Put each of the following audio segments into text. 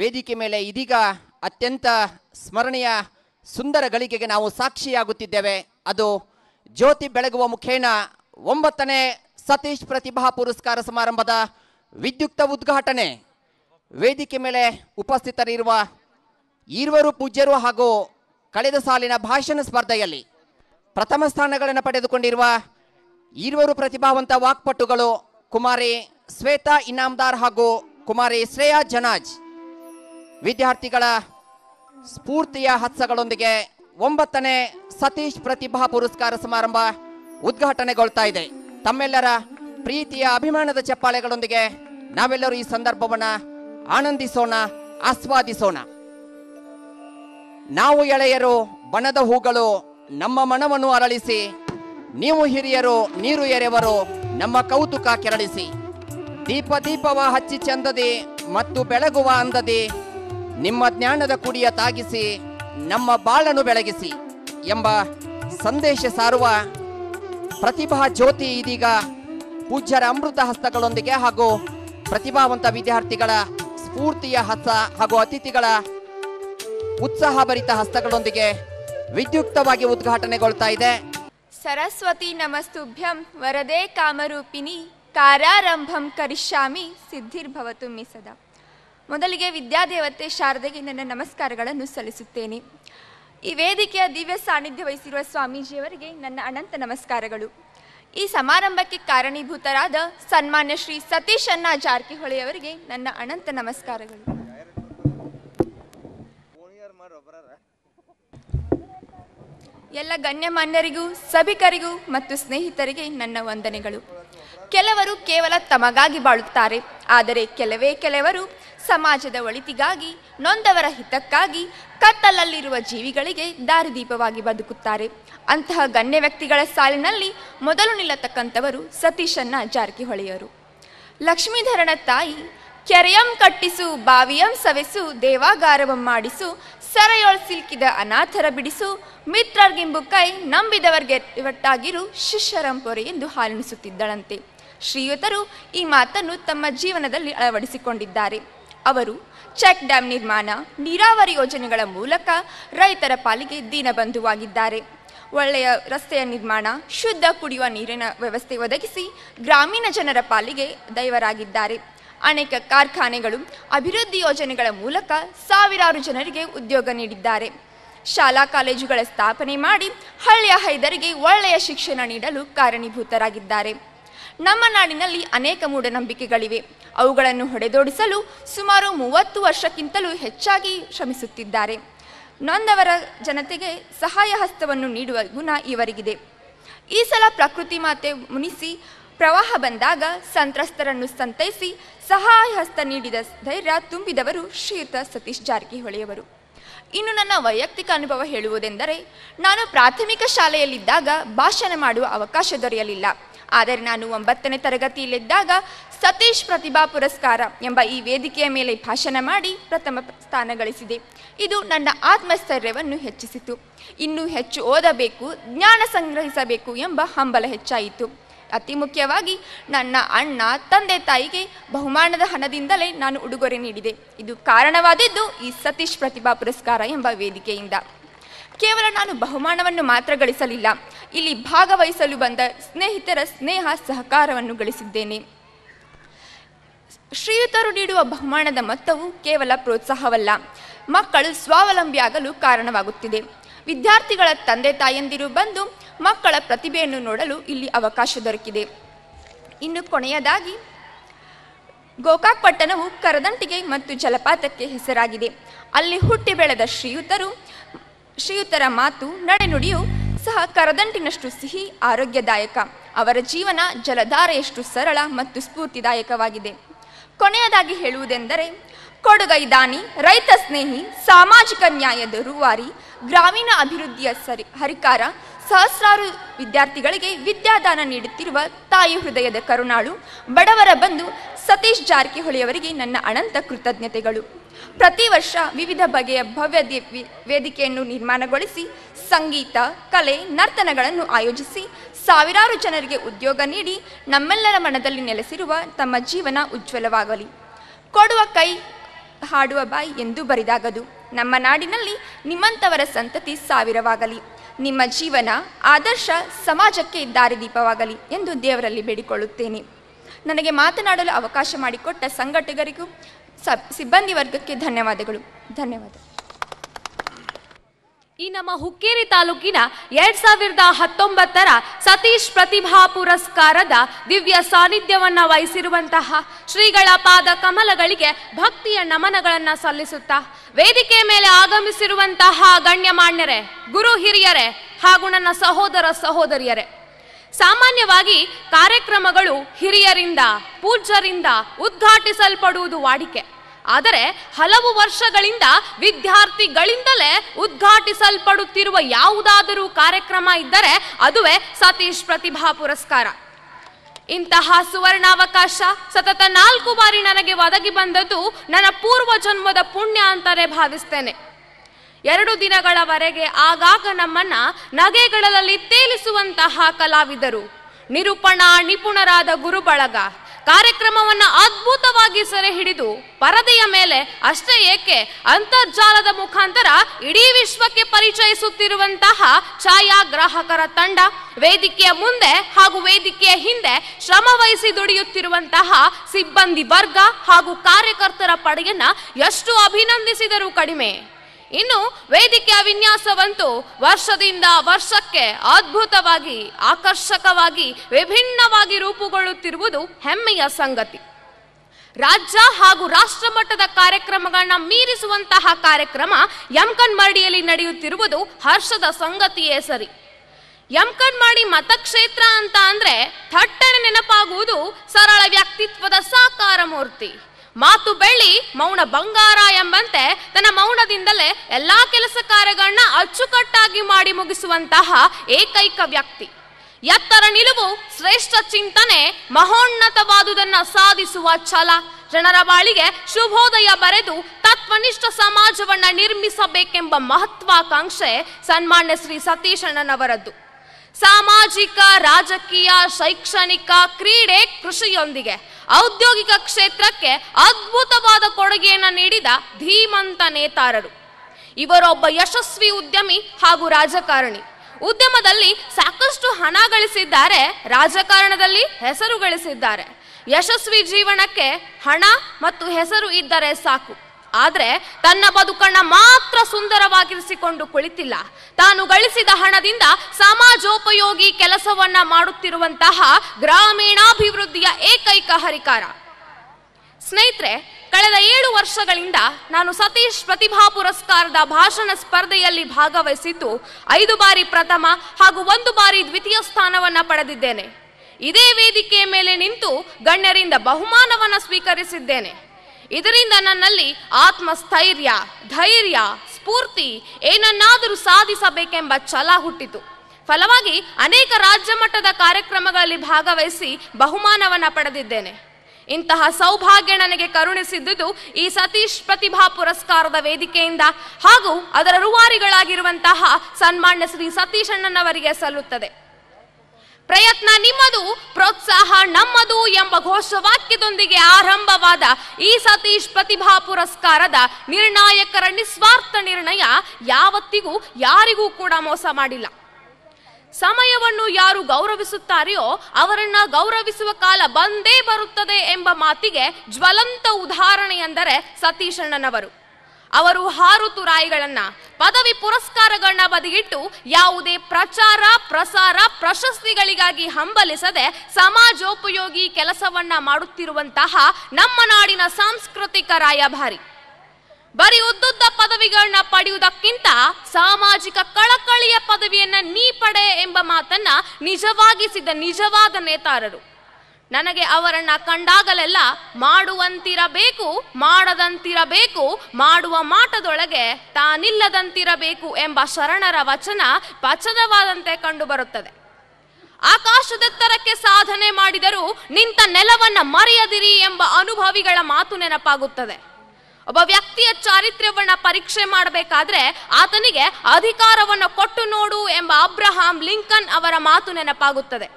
ವೇದಿಕೆ ಮೇಲೆ ಇದೀಗ ಅತ್ಯಂತ ಸ್ಮರಣೀಯ ಸುಂದರ ಗಳಿಕೆಗೆ ನಾವು ಸಾಕ್ಷಿಯಾಗುತ್ತಿದ್ದೇವೆ ಅದು ಜ್ಯೋತಿ ಬೆಳಗುವ ಮುಖೇನ ಒಂಬತ್ತನೇ ಸತೀಶ್ ಪ್ರತಿಭಾ ಪುರಸ್ಕಾರ ಸಮಾರಂಭದ ವಿದ್ಯುಕ್ತ ಉದ್ಘಾಟನೆ ವೇದಿಕೆ ಮೇಲೆ ಉಪಸ್ಥಿತರಿರುವ ಈರ್ವರು ಪೂಜ್ಯರು ಹಾಗೂ ಕಳೆದ ಸಾಲಿನ ಭಾಷಣ ಸ್ಪರ್ಧೆಯಲ್ಲಿ ಪ್ರಥಮ ಸ್ಥಾನಗಳನ್ನು ಪಡೆದುಕೊಂಡಿರುವ ಈರ್ವರು ಪ್ರತಿಭಾವಂತ ವಾಕ್ಪಟುಗಳು ಕುಮಾರಿ ಶ್ವೇತಾ ಇನಾಮ್ದಾರ್ ಹಾಗೂ ಕುಮಾರಿ ಶ್ರೇಯಾ ಜನಾಜ್ ವಿದ್ಯಾರ್ಥಿಗಳ ಸ್ಫೂರ್ತಿಯ ಹತ್ಸಗಳೊಂದಿಗೆ ಒಂಬತ್ತನೇ ಸತೀಶ್ ಪ್ರತಿಭಾ ಪುರಸ್ಕಾರ ಸಮಾರಂಭ ಉದ್ಘಾಟನೆಗೊಳ್ತಾ ಇದೆ ತಮ್ಮೆಲ್ಲರ ಪ್ರೀತಿಯ ಅಭಿಮಾನದ ಚಪ್ಪಾಳೆಗಳೊಂದಿಗೆ ನಾವೆಲ್ಲರೂ ಈ ಸಂದರ್ಭವನ್ನು ಆನಂದಿಸೋಣ ಆಸ್ವಾದಿಸೋಣ ನಾವು ಎಳೆಯರು ಬಣದ ಹೂಗಳು ನಮ್ಮ ಮನವನ್ನು ಅರಳಿಸಿ ನೀವು ಹಿರಿಯರು ನೀರು ಎರೆಯವರು ನಮ್ಮ ಕೌತುಕ ಕೆರಳಿಸಿ ದೀಪ ದೀಪವ ಹಚ್ಚಿ ಚಂದದಿ ಮತ್ತು ಬೆಳಗುವ ಅಂದದಿ ನಿಮ್ಮ ಜ್ಞಾನದ ಕುಡಿಯ ತಾಗಿಸಿ ನಮ್ಮ ಬಾಳನ್ನು ಬೆಳಗಿಸಿ ಎಂಬ ಸಂದೇಶ ಸಾರುವ ಪ್ರತಿಭಾ ಜ್ಯೋತಿ ಇದೀಗ ಪೂಜ್ಯರ ಅಮೃತ ಹಸ್ತಗಳೊಂದಿಗೆ ಹಾಗೂ ಪ್ರತಿಭಾವಂತ ವಿದ್ಯಾರ್ಥಿಗಳ ಸ್ಫೂರ್ತಿಯ ಹಸ್ತ ಹಾಗೂ ಅತಿಥಿಗಳ ಉತ್ಸಾಹಭರಿತ ಹಸ್ತಗಳೊಂದಿಗೆ ವಿದ್ಯುಕ್ತವಾಗಿ ಉದ್ಘಾಟನೆಗೊಳ್ತಾ ಇದೆ ಸರಸ್ವತಿ ನಮಸ್ತುಭ್ಯಂ ವರದೇ ಕಾಮರೂಪಿಣಿ ಕಾರಾರಂಭಂ ಕರಿಷ್ಯಾಮಿ ಸಿದ್ಧಿರ್ಭವತು ಮಿ ಮೊದಲಿಗೆ ವಿದ್ಯಾದೇವತೆ ಶಾರದೆಗೆ ನನ್ನ ನಮಸ್ಕಾರಗಳನ್ನು ಸಲ್ಲಿಸುತ್ತೇನೆ ಈ ವೇದಿಕೆಯ ದಿವ್ಯ ಸಾನ್ನಿಧ್ಯ ವಹಿಸಿರುವ ಸ್ವಾಮೀಜಿಯವರಿಗೆ ನನ್ನ ಅನಂತ ನಮಸ್ಕಾರಗಳು ಈ ಸಮಾರಂಭಕ್ಕೆ ಕಾರಣೀಭೂತರಾದ ಸನ್ಮಾನ್ಯ ಶ್ರೀ ಸತೀಶ್ ಅಣ್ಣ ಜಾರಕಿಹೊಳಿ ಅವರಿಗೆ ನನ್ನ ಅನಂತ ನಮಸ್ಕಾರಗಳು ಎಲ್ಲ ಗಣ್ಯಮಾನ್ಯರಿಗೂ ಸಭಿಕರಿಗೂ ಮತ್ತು ಸ್ನೇಹಿತರಿಗೆ ನನ್ನ ವಂದನೆಗಳು ಕೆಲವರು ಕೇವಲ ತಮಗಾಗಿ ಬಾಳುತ್ತಾರೆ ಆದರೆ ಕೆಲವೇ ಕೆಲವರು ಸಮಾಜದ ಒಳಿತಿಗಾಗಿ ನೊಂದವರ ಹಿತಕ್ಕಾಗಿ ಕತ್ತಲಲ್ಲಿರುವ ಜೀವಿಗಳಿಗೆ ದಾರಿದೀಪವಾಗಿ ಬದುಕುತ್ತಾರೆ ಅಂತಹ ಗಣ್ಯ ವ್ಯಕ್ತಿಗಳ ಸಾಲಿನಲ್ಲಿ ಮೊದಲು ನಿಲ್ಲತಕ್ಕಂಥವರು ಸತೀಶನ್ನ ಜಾರಕಿಹೊಳಿಯರು ಲಕ್ಷ್ಮೀಧರನ ತಾಯಿ ಕೆರೆಯಂ ಕಟ್ಟಿಸು ಬಾವಿಯಂ ಸವೆಸು ದೇವಾಗಾರವಂ ಮಾಡಿಸು ಸರೆಯೊಳ್ ಸಿಲ್ಕಿದ ಅನಾಥರ ಬಿಡಿಸು ಮಿತ್ರರ್ಗಿಂಬು ಕೈ ನಂಬಿದವರಿಗೆ ಒಟ್ಟಾಗಿರು ಶಿಷ್ಯರಂಪೊರೆ ಎಂದು ಹಾಲುಣಿಸುತ್ತಿದ್ದಳಂತೆ ಶ್ರೀಯುತರು ಈ ಮಾತನ್ನು ತಮ್ಮ ಜೀವನದಲ್ಲಿ ಅಳವಡಿಸಿಕೊಂಡಿದ್ದಾರೆ ಅವರು ಚೆಕ್ ಡ್ಯಾಂ ನಿರ್ಮಾಣ ನೀರಾವರಿ ಯೋಜನೆಗಳ ಮೂಲಕ ರೈತರ ಪಾಲಿಗೆ ದೀನಬಂಧುವಾಗಿದ್ದಾರೆ ಒಳ್ಳೆಯ ರಸ್ತೆಯ ನಿರ್ಮಾಣ ಶುದ್ಧ ಕುಡಿಯುವ ನೀರಿನ ವ್ಯವಸ್ಥೆ ಒದಗಿಸಿ ಗ್ರಾಮೀಣ ಜನರ ಪಾಲಿಗೆ ದೈವರಾಗಿದ್ದಾರೆ ಅನೇಕ ಕಾರ್ಖಾನೆಗಳು ಅಭಿವೃದ್ಧಿ ಯೋಜನೆಗಳ ಮೂಲಕ ಸಾವಿರಾರು ಜನರಿಗೆ ಉದ್ಯೋಗ ನೀಡಿದ್ದಾರೆ ಶಾಲಾ ಕಾಲೇಜುಗಳ ಸ್ಥಾಪನೆ ಮಾಡಿ ಹಳ್ಳಿಯ ಹೈದರಿಗೆ ಒಳ್ಳೆಯ ಶಿಕ್ಷಣ ನೀಡಲು ಕಾರಣೀಭೂತರಾಗಿದ್ದಾರೆ ನಮ್ಮ ನಾಡಿನಲ್ಲಿ ಅನೇಕ ಮೂಢನಂಬಿಕೆಗಳಿವೆ ಅವುಗಳನ್ನು ಹೊಡೆದೋಡಿಸಲು ಸುಮಾರು ಮೂವತ್ತು ವರ್ಷಕ್ಕಿಂತಲೂ ಹೆಚ್ಚಾಗಿ ಶ್ರಮಿಸುತ್ತಿದ್ದಾರೆ ನೊಂದವರ ಜನತೆಗೆ ಸಹಾಯ ಹಸ್ತವನ್ನು ನೀಡುವ ಗುಣ ಇವರಿಗಿದೆ ಈ ಸಲ ಪ್ರಕೃತಿ ಮಾತೆ ಮುನಿಸಿ ಪ್ರವಾಹ ಬಂದಾಗ ಸಂತ್ರಸ್ತರನ್ನು ಸಂತೈಸಿ ಸಹಾಯ ಹಸ್ತ ನೀಡಿದ ಧೈರ್ಯ ತುಂಬಿದವರು ಶ್ರೀಯುತ ಸತೀಶ್ ಜಾರಕಿಹೊಳಿಯವರು ಇನ್ನು ನನ್ನ ವೈಯಕ್ತಿಕ ಅನುಭವ ಹೇಳುವುದೆಂದರೆ ನಾನು ಪ್ರಾಥಮಿಕ ಶಾಲೆಯಲ್ಲಿದ್ದಾಗ ಭಾಷಣ ಮಾಡುವ ಅವಕಾಶ ದೊರೆಯಲಿಲ್ಲ ಆದರೆ ನಾನು ಒಂಬತ್ತನೇ ತರಗತಿಯಲ್ಲಿದ್ದಾಗ ಸತೀಶ್ ಪ್ರತಿಭಾ ಪುರಸ್ಕಾರ ಎಂಬ ಈ ವೇದಿಕೆಯ ಮೇಲೆ ಭಾಷಣ ಮಾಡಿ ಪ್ರಥಮ ಸ್ಥಾನ ಗಳಿಸಿದೆ ಇದು ನನ್ನ ಆತ್ಮಸ್ಥೈರ್ಯವನ್ನು ಹೆಚ್ಚಿಸಿತು ಇನ್ನೂ ಹೆಚ್ಚು ಓದಬೇಕು ಜ್ಞಾನ ಸಂಗ್ರಹಿಸಬೇಕು ಎಂಬ ಹಂಬಲ ಹೆಚ್ಚಾಯಿತು ಅತಿ ಮುಖ್ಯವಾಗಿ ನನ್ನ ಅಣ್ಣ ತಂದೆ ತಾಯಿಗೆ ಬಹುಮಾನದ ಹಣದಿಂದಲೇ ನಾನು ಉಡುಗೊರೆ ನೀಡಿದೆ ಇದು ಕಾರಣವಾದದ್ದು ಈ ಸತೀಶ್ ಪ್ರತಿಭಾ ಪುರಸ್ಕಾರ ಎಂಬ ವೇದಿಕೆಯಿಂದ ಕೇವಲ ನಾನು ಬಹುಮಾನವನ್ನು ಮಾತ್ರ ಗಳಿಸಲಿಲ್ಲ ಇಲ್ಲಿ ಭಾಗವಹಿಸಲು ಬಂದ ಸ್ನೇಹಿತರ ಸ್ನೇಹ ಸಹಕಾರವನ್ನು ಗಳಿಸಿದ್ದೇನೆ ಶ್ರೀಯುತರು ನೀಡುವ ಬಹುಮಾನದ ಮೊತ್ತವು ಕೇವಲ ಪ್ರೋತ್ಸಾಹವಲ್ಲ ಮಕ್ಕಳು ಸ್ವಾವಲಂಬಿಯಾಗಲು ಕಾರಣವಾಗುತ್ತಿದೆ ವಿದ್ಯಾರ್ಥಿಗಳ ತಂದೆ ತಾಯಂದಿರು ಬಂದು ಮಕ್ಕಳ ಪ್ರತಿಭೆಯನ್ನು ನೋಡಲು ಇಲ್ಲಿ ಅವಕಾಶ ದೊರಕಿದೆ ಇನ್ನು ಕೊನೆಯದಾಗಿ ಗೋಕಾಕ್ ಪಟ್ಟಣವು ಕರದಂಟಿಗೆ ಮತ್ತು ಜಲಪಾತಕ್ಕೆ ಹೆಸರಾಗಿದೆ ಅಲ್ಲಿ ಹುಟ್ಟಿ ಬೆಳೆದ ಶ್ರೀಯುತರು ಶ್ರೀಯುತರ ಮಾತು ನಡೆನುಡಿಯು ಸಹ ಕರದಂಟಿನಷ್ಟು ಸಿಹಿ ಆರೋಗ್ಯದಾಯಕ ಅವರ ಜೀವನ ಜಲಧಾರೆಯಷ್ಟು ಸರಳ ಮತ್ತು ಸ್ಫೂರ್ತಿದಾಯಕವಾಗಿದೆ ಕೊನೆಯದಾಗಿ ಹೇಳುವುದೆಂದರೆ ಕೊಡುಗೈ ದಾನಿ ರೈತ ಸ್ನೇಹಿ ಸಾಮಾಜಿಕ ನ್ಯಾಯದ ರೂವಾರಿ ಗ್ರಾಮೀಣ ಅಭಿವೃದ್ಧಿಯ ಸರಿ ಹರಿಕಾರ ಸಹಸ್ರಾರು ವಿದ್ಯಾರ್ಥಿಗಳಿಗೆ ವಿದ್ಯಾದಾನ ನೀಡುತ್ತಿರುವ ತಾಯಿ ಹೃದಯದ ಕರುಣಾಳು ಬಡವರ ಬಂಧು ಸತೀಶ್ ಜಾರಕಿಹೊಳಿಯವರಿಗೆ ನನ್ನ ಅನಂತ ಕೃತಜ್ಞತೆಗಳು ಪ್ರತಿ ವರ್ಷ ವಿವಿಧ ಬಗೆಯ ಭವ್ಯ ವೇದಿಕೆಯನ್ನು ನಿರ್ಮಾಣಗೊಳಿಸಿ ಸಂಗೀತ ಕಲೆ ನರ್ತನಗಳನ್ನು ಆಯೋಜಿಸಿ ಸಾವಿರಾರು ಜನರಿಗೆ ಉದ್ಯೋಗ ನೀಡಿ ನಮ್ಮೆಲ್ಲರ ಮನದಲ್ಲಿ ನೆಲೆಸಿರುವ ತಮ್ಮ ಜೀವನ ಉಜ್ವಲವಾಗಲಿ ಕೊಡುವ ಕೈ ಹಾಡುವ ಬಾಯಿ ಎಂದು ಬರಿದಾಗದು ನಮ್ಮ ನಾಡಿನಲ್ಲಿ ನಿಮ್ಮಂಥವರ ಸಂತತಿ ಸಾವಿರವಾಗಲಿ ನಿಮ್ಮ ಜೀವನ ಆದರ್ಶ ಸಮಾಜಕ್ಕೆ ದಾರಿದೀಪವಾಗಲಿ ಎಂದು ದೇವರಲ್ಲಿ ಬೇಡಿಕೊಳ್ಳುತ್ತೇನೆ ನನಗೆ ಮಾತನಾಡಲು ಅವಕಾಶ ಮಾಡಿಕೊಟ್ಟ ಸಂಘಟಕರಿಗೂ ಸಿಬ್ಬಂದಿ ವರ್ಗಕ್ಕೆ ಧನ್ಯವಾದಗಳು ಧನ್ಯವಾದ ಈ ನಮ್ಮ ಹುಕ್ಕೇರಿ ತಾಲೂಕಿನ ಎರಡ್ ಸಾವಿರದ ಹತ್ತೊಂಬತ್ತರ ಸತೀಶ್ ಪ್ರತಿಭಾ ಪುರಸ್ಕಾರದ ದಿವ್ಯ ಸಾನ್ನಿಧ್ಯವನ್ನ ವಹಿಸಿರುವಂತಹ ಶ್ರೀಗಳ ಪಾದ ಕಮಲಗಳಿಗೆ ಭಕ್ತಿಯ ನಮನಗಳನ್ನ ಸಲ್ಲಿಸುತ್ತಾ ವೇದಿಕೆ ಮೇಲೆ ಆಗಮಿಸಿರುವಂತಹ ಗಣ್ಯಮಾನ್ಯರೇ ಗುರು ಹಿರಿಯರೇ ಹಾಗೂ ನನ್ನ ಸಹೋದರ ಸಹೋದರಿಯರೇ ಸಾಮಾನ್ಯವಾಗಿ ಕಾರ್ಯಕ್ರಮಗಳು ಹಿರಿಯರಿಂದ ಪೂಜ್ಯರಿಂದ ಉದ್ಘಾಟಿಸಲ್ಪಡುವುದು ವಾಡಿಕೆ ಆದರೆ ಹಲವು ವರ್ಷಗಳಿಂದ ವಿದ್ಯಾರ್ಥಿಗಳಿಂದಲೇ ಉದ್ಘಾಟಿಸಲ್ಪಡುತ್ತಿರುವ ಯಾವುದಾದರೂ ಕಾರ್ಯಕ್ರಮ ಇದ್ದರೆ ಅದುವೇ ಸತೀಶ್ ಪ್ರತಿಭಾ ಪುರಸ್ಕಾರ ಇಂತಹ ಸುವರ್ಣಾವಕಾಶ ಸತತ ನಾಲ್ಕು ಬಾರಿ ನನಗೆ ಒದಗಿ ಬಂದದ್ದು ನನ್ನ ಪೂರ್ವ ಜನ್ಮದ ಪುಣ್ಯ ಅಂತಾನೆ ಭಾವಿಸ್ತೇನೆ ಎರಡು ದಿನಗಳವರೆಗೆ ಆಗಾಗ ನಮ್ಮನ್ನ ನಗೆಗಳಲ್ಲಿ ತೇಲಿಸುವಂತಹ ಕಲಾವಿದರು ನಿರೂಪಣ ನಿಪುಣರಾದ ಗುರುಬಳಗ ಕಾರ್ಯಕ್ರಮವನ್ನ ಅದ್ಭುತವಾಗಿ ಸೆರೆ ಹಿಡಿದು ಪರದೆಯ ಮೇಲೆ ಅಷ್ಟೇ ಏಕೆ ಅಂತರ್ಜಾಲದ ಮುಖಾಂತರ ಇಡೀ ವಿಶ್ವಕ್ಕೆ ಪರಿಚಯಿಸುತ್ತಿರುವಂತಹ ಛಾಯಾಗ್ರಾಹಕರ ತಂಡ ವೇದಿಕೆಯ ಮುಂದೆ ಹಾಗೂ ವೇದಿಕೆಯ ಹಿಂದೆ ಶ್ರಮವಹಿಸಿ ದುಡಿಯುತ್ತಿರುವಂತಹ ಸಿಬ್ಬಂದಿ ವರ್ಗ ಹಾಗೂ ಕಾರ್ಯಕರ್ತರ ಪಡೆಯನ್ನ ಎಷ್ಟು ಅಭಿನಂದಿಸಿದರೂ ಕಡಿಮೆ ಇನ್ನು ವೇದಿಕೆಯ ವಿನ್ಯಾಸವಂತೂ ವರ್ಷದಿಂದ ವರ್ಷಕ್ಕೆ ಅದ್ಭುತವಾಗಿ ಆಕರ್ಷಕವಾಗಿ ವಿಭಿನ್ನವಾಗಿ ರೂಪುಗೊಳ್ಳುತ್ತಿರುವುದು ಹೆಮ್ಮೆಯ ಸಂಗತಿ ರಾಜ್ಯ ಹಾಗೂ ರಾಷ್ಟ್ರ ಮಟ್ಟದ ಕಾರ್ಯಕ್ರಮಗಳನ್ನ ಮೀರಿಸುವಂತಹ ಕಾರ್ಯಕ್ರಮ ಯಮಕನ್ಮಡಿಯಲ್ಲಿ ನಡೆಯುತ್ತಿರುವುದು ಹರ್ಷದ ಸಂಗತಿಯೇ ಸರಿ ಯಮಕನ್ಮಡಿ ಮತಕ್ಷೇತ್ರ ಅಂತ ಅಂದ್ರೆ ಥಟ್ಟನೆ ನೆನಪಾಗುವುದು ಸರಳ ವ್ಯಕ್ತಿತ್ವದ ಸಾಕಾರ ಮೂರ್ತಿ ಮಾತು ಬೆಳ್ಳಿ ಮೌನ ಬಂಗಾರ ಎಂಬಂತೆ ತನ್ನ ಮೌನದಿಂದಲೇ ಎಲ್ಲಾ ಕೆಲಸ ಕಾರ್ಯಗಳನ್ನ ಅಚ್ಚುಕಟ್ಟಾಗಿ ಮಾಡಿ ಮುಗಿಸುವಂತಹ ಏಕೈಕ ವ್ಯಕ್ತಿ ಎತ್ತರ ನಿಲುವು ಶ್ರೇಷ್ಠ ಚಿಂತನೆ ಮಹೋನ್ನತವಾದುದನ್ನ ಸಾಧಿಸುವ ಛಲ ಜನರ ಬಾಳಿಗೆ ಶುಭೋದಯ ಬರೆದು ತತ್ವನಿಷ್ಠ ಸಮಾಜವನ್ನ ನಿರ್ಮಿಸಬೇಕೆಂಬ ಮಹತ್ವಾಕಾಂಕ್ಷೆ ಸನ್ಮಾನ್ಯ ಶ್ರೀ ಸತೀಶಣ್ಣನವರದ್ದು ಸಾಮಾಜಿಕ ರಾಜಕೀಯ ಶೈಕ್ಷಣಿಕ ಕ್ರೀಡೆ ಕೃಷಿಯೊಂದಿಗೆ ಔದ್ಯೋಗಿಕ ಕ್ಷೇತ್ರಕ್ಕೆ ಅದ್ಭುತವಾದ ಕೊಡುಗೆಯನ್ನು ನೀಡಿದ ಧೀಮಂತ ನೇತಾರರು ಇವರೊಬ್ಬ ಯಶಸ್ವಿ ಉದ್ಯಮಿ ಹಾಗೂ ರಾಜಕಾರಣಿ ಉದ್ಯಮದಲ್ಲಿ ಸಾಕಷ್ಟು ಹಣ ಗಳಿಸಿದ್ದಾರೆ ರಾಜಕಾರಣದಲ್ಲಿ ಹೆಸರು ಗಳಿಸಿದ್ದಾರೆ ಯಶಸ್ವಿ ಜೀವನಕ್ಕೆ ಹಣ ಮತ್ತು ಹೆಸರು ಇದ್ದರೆ ಸಾಕು ಆದರೆ ತನ್ನ ಬದುಕಣ್ಣ ಮಾತ್ರ ಸುಂದರವಾಗಿರಿಸಿಕೊಂಡು ಕುಳಿತಿಲ್ಲ ತಾನು ಗಳಿಸಿದ ಹಣದಿಂದ ಸಮಾಜೋಪಯೋಗಿ ಕೆಲಸವನ್ನ ಮಾಡುತ್ತಿರುವಂತಹ ಗ್ರಾಮೀಣಾಭಿವೃದ್ಧಿಯ ಏಕೈಕ ಹರಿಕಾರ ಸ್ನೇಹಿತರೆ ಕಳೆದ ಏಳು ವರ್ಷಗಳಿಂದ ನಾನು ಸತೀಶ್ ಪ್ರತಿಭಾ ಪುರಸ್ಕಾರದ ಭಾಷಣ ಸ್ಪರ್ಧೆಯಲ್ಲಿ ಭಾಗವಹಿಸಿದ್ದು ಐದು ಬಾರಿ ಪ್ರಥಮ ಹಾಗೂ ಒಂದು ಬಾರಿ ದ್ವಿತೀಯ ಸ್ಥಾನವನ್ನ ಪಡೆದಿದ್ದೇನೆ ಇದೇ ವೇದಿಕೆಯ ಮೇಲೆ ನಿಂತು ಗಣ್ಯರಿಂದ ಬಹುಮಾನವನ್ನು ಸ್ವೀಕರಿಸಿದ್ದೇನೆ ಇದರಿಂದ ನನ್ನಲ್ಲಿ ಆತ್ಮಸ್ಥೈರ್ಯ ಧೈರ್ಯ ಸ್ಫೂರ್ತಿ ಏನನ್ನಾದರೂ ಸಾಧಿಸಬೇಕೆಂಬ ಛಲ ಹುಟ್ಟಿತು ಫಲವಾಗಿ ಅನೇಕ ರಾಜ್ಯ ಮಟ್ಟದ ಕಾರ್ಯಕ್ರಮಗಳಲ್ಲಿ ಭಾಗವಹಿಸಿ ಬಹುಮಾನವನ್ನು ಪಡೆದಿದ್ದೇನೆ ಇಂತಹ ಸೌಭಾಗ್ಯ ನನಗೆ ಕರುಣಿಸಿದ್ದುದು ಈ ಸತೀಶ್ ಪ್ರತಿಭಾ ಪುರಸ್ಕಾರದ ವೇದಿಕೆಯಿಂದ ಹಾಗೂ ಅದರ ರೂವಾರಿಗಳಾಗಿರುವಂತಹ ಸನ್ಮಾನ್ಯ ಶ್ರೀ ಸತೀಶಣ್ಣನವರಿಗೆ ಸಲ್ಲುತ್ತದೆ ಪ್ರಯತ್ನ ನಿಮ್ಮದು ಪ್ರೋತ್ಸಾಹ ನಮ್ಮದು ಎಂಬ ಘೋಷವಾಕ್ಯದೊಂದಿಗೆ ಆರಂಭವಾದ ಈ ಸತೀಶ್ ಪ್ರತಿಭಾ ಪುರಸ್ಕಾರದ ನಿರ್ಣಾಯಕರ ನಿಸ್ವಾರ್ಥ ನಿರ್ಣಯ ಯಾವತ್ತಿಗೂ ಯಾರಿಗೂ ಕೂಡ ಮೋಸ ಮಾಡಿಲ್ಲ ಸಮಯವನ್ನು ಯಾರು ಗೌರವಿಸುತ್ತಾರೆಯೋ ಅವರನ್ನ ಗೌರವಿಸುವ ಕಾಲ ಬಂದೇ ಬರುತ್ತದೆ ಎಂಬ ಮಾತಿಗೆ ಜ್ವಲಂತ ಎಂದರೆ ಸತೀಶಣ್ಣನವರು ಅವರು ಹಾರು ತುರಾಯಿಗಳನ್ನ ಪದವಿ ಪುರಸ್ಕಾರಗಳನ್ನ ಬದಿಗಿಟ್ಟು ಯಾವುದೇ ಪ್ರಚಾರ ಪ್ರಸಾರ ಪ್ರಶಸ್ತಿಗಳಿಗಾಗಿ ಹಂಬಲಿಸದೆ ಸಮಾಜೋಪಯೋಗಿ ಕೆಲಸವನ್ನ ಮಾಡುತ್ತಿರುವಂತಹ ನಮ್ಮ ನಾಡಿನ ಸಾಂಸ್ಕೃತಿಕ ರಾಯಭಾರಿ ಬರೀ ಉದ್ದುದ್ದ ಪದವಿಗಳನ್ನ ಪಡೆಯುವುದಕ್ಕಿಂತ ಸಾಮಾಜಿಕ ಕಳಕಳಿಯ ಪದವಿಯನ್ನ ನೀ ಪಡೆ ಎಂಬ ಮಾತನ್ನ ನಿಜವಾಗಿಸಿದ ನಿಜವಾದ ನೇತಾರರು ನನಗೆ ಅವರನ್ನ ಕಂಡಾಗಲೆಲ್ಲ ಮಾಡುವಂತಿರಬೇಕು ಮಾಡದಂತಿರಬೇಕು ಮಾಡುವ ಮಾಟದೊಳಗೆ ತಾನಿಲ್ಲದಂತಿರಬೇಕು ಎಂಬ ಶರಣರ ವಚನ ಪಚನವಾದಂತೆ ಕಂಡುಬರುತ್ತದೆ ಆಕಾಶದೆತ್ತರಕ್ಕೆ ಸಾಧನೆ ಮಾಡಿದರೂ ನಿಂತ ನೆಲವನ್ನ ಮರೆಯದಿರಿ ಎಂಬ ಅನುಭವಿಗಳ ಮಾತು ನೆನಪಾಗುತ್ತದೆ ಒಬ್ಬ ವ್ಯಕ್ತಿಯ ಚಾರಿತ್ರ್ಯವನ್ನ ಪರೀಕ್ಷೆ ಮಾಡಬೇಕಾದ್ರೆ ಆತನಿಗೆ ಅಧಿಕಾರವನ್ನು ಕೊಟ್ಟು ನೋಡು ಎಂಬ ಅಬ್ರಹಾಂ ಲಿಂಕನ್ ಅವರ ಮಾತು ನೆನಪಾಗುತ್ತದೆ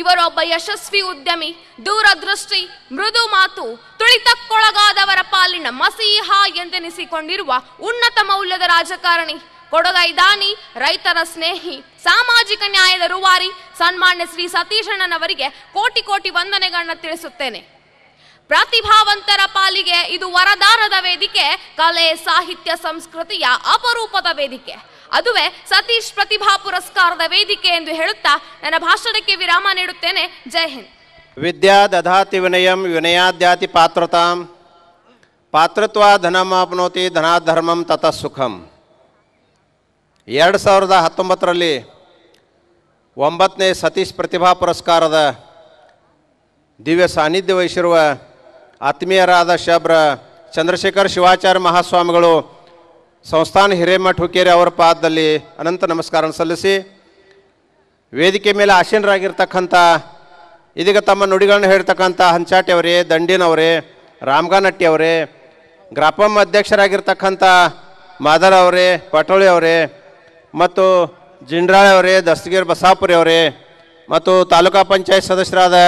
ಇವರೊಬ್ಬ ಯಶಸ್ವಿ ಉದ್ಯಮಿ ದೂರದೃಷ್ಟಿ ಮೃದು ಮಾತು ತುಳಿತಕ್ಕೊಳಗಾದವರ ಪಾಲಿನ ಮಸೀಹ ಎಂದೆನಿಸಿಕೊಂಡಿರುವ ಉನ್ನತ ಮೌಲ್ಯದ ರಾಜಕಾರಣಿ ಕೊಡಗೈದಾನಿ ರೈತರ ಸ್ನೇಹಿ ಸಾಮಾಜಿಕ ನ್ಯಾಯದ ರೂವಾರಿ ಸನ್ಮಾನ್ಯ ಶ್ರೀ ಸತೀಶಣ್ಣನವರಿಗೆ ಕೋಟಿ ಕೋಟಿ ವಂದನೆಗಳನ್ನ ತಿಳಿಸುತ್ತೇನೆ ಪ್ರತಿಭಾವಂತರ ಪಾಲಿಗೆ ಇದು ವರದಾನದ ವೇದಿಕೆ ಕಲೆ ಸಾಹಿತ್ಯ ಸಂಸ್ಕೃತಿಯ ಅಪರೂಪದ ವೇದಿಕೆ ಅದುವೇ ಸತೀಶ್ ಪ್ರತಿಭಾ ಪುರಸ್ಕಾರದ ವೇದಿಕೆ ಎಂದು ಹೇಳುತ್ತಾ ನನ್ನ ಭಾಷಣಕ್ಕೆ ವಿರಾಮ ನೀಡುತ್ತೇನೆ ಜೈ ಹಿಂದ್ ವಿದ್ಯಾ ದಧಾತಿ ವಿನಯಂ ವಿನಯಾದ್ಯಾತಿ ಪಾತ್ರತಾಂ ಪಾತ್ರತ್ವ ಧನಮಾಪ್ನೋತಿ ಧನಾಧರ್ಮಂ ತತ ಸುಖಂ ಎರಡು ಸಾವಿರದ ಹತ್ತೊಂಬತ್ತರಲ್ಲಿ ಒಂಬತ್ತನೇ ಸತೀಶ್ ಪ್ರತಿಭಾ ಪುರಸ್ಕಾರದ ದಿವ್ಯ ಸಾನ್ನಿಧ್ಯ ವಹಿಸಿರುವ ಆತ್ಮೀಯರಾದ ಶಬ್ರ ಚಂದ್ರಶೇಖರ್ ಶಿವಾಚಾರ್ಯ ಮಹಾಸ್ವಾಮಿಗಳು ಸಂಸ್ಥಾನ ಹಿರೇಮಠ ಹುಕ್ಕೇರಿ ಅವರ ಪಾದದಲ್ಲಿ ಅನಂತ ನಮಸ್ಕಾರ ಸಲ್ಲಿಸಿ ವೇದಿಕೆ ಮೇಲೆ ಆಶೀನರಾಗಿರ್ತಕ್ಕಂಥ ಇದೀಗ ತಮ್ಮ ನುಡಿಗಳನ್ನು ಹೇಳ್ತಕ್ಕಂಥ ಹಂಚಾಟಿ ಅವರೇ ದಂಡಿನವರೇ ರಾಮಗಾನಟ್ಟಿ ಅವರೇ ಗ್ರಾಪಂ ಅಧ್ಯಕ್ಷರಾಗಿರ್ತಕ್ಕಂಥ ಮಾದರ್ ಅವರೇ ಪಟೋಳಿ ಅವರೇ ಮತ್ತು ಜಿಂಡ್ರಾಳೆ ಅವರೇ ದಸ್ತಗಿರಿ ಬಸಾಪುರಿ ಅವರೇ ಮತ್ತು ತಾಲೂಕಾ ಪಂಚಾಯತ್ ಸದಸ್ಯರಾದ